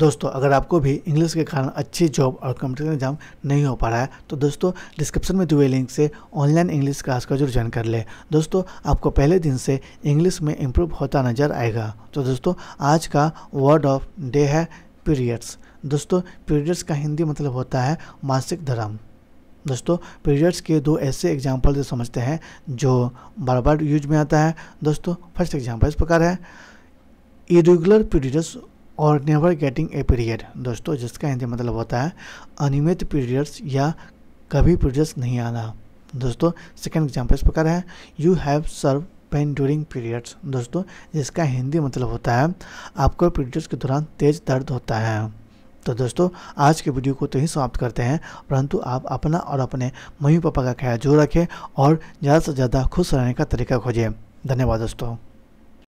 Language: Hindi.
दोस्तों अगर आपको भी इंग्लिश के कारण अच्छी जॉब और कंप्यूटर एग्जाम नहीं हो पा रहा है तो दोस्तों डिस्क्रिप्शन में दिए हुए लिंक से ऑनलाइन इंग्लिश क्लास का जरूर ज्वाइन कर ले दोस्तों आपको पहले दिन से इंग्लिश में इम्प्रूव होता नज़र आएगा तो दोस्तों आज का वर्ड ऑफ डे है पीरियड्स दोस्तों पीरियड्स का हिंदी मतलब होता है मासिक धर्म दोस्तों पीरियड्स के दो ऐसे एग्जाम्पल समझते हैं जो बार बार यूज में आता है दोस्तों फर्स्ट एग्जाम्पल इस प्रकार है इरेगुलर पीरियड्स और नेवर गेटिंग ए पीरियड दोस्तों जिसका हिंदी मतलब होता है अनियमित पीरियड्स या कभी पीरियड्स नहीं आना दोस्तों सेकेंड एग्जाम्पल इस प्रकार है you have severe pain during periods दोस्तों जिसका हिंदी मतलब होता है आपको पीरियड्स के दौरान तेज दर्द होता है तो दोस्तों आज के वीडियो को तो ही समाप्त करते हैं परंतु आप अपना और अपने मम्मी पापा का ख्याल जो रखें और ज़्यादा से ज़्यादा खुश रहने का तरीका खोजें धन्यवाद दोस्तों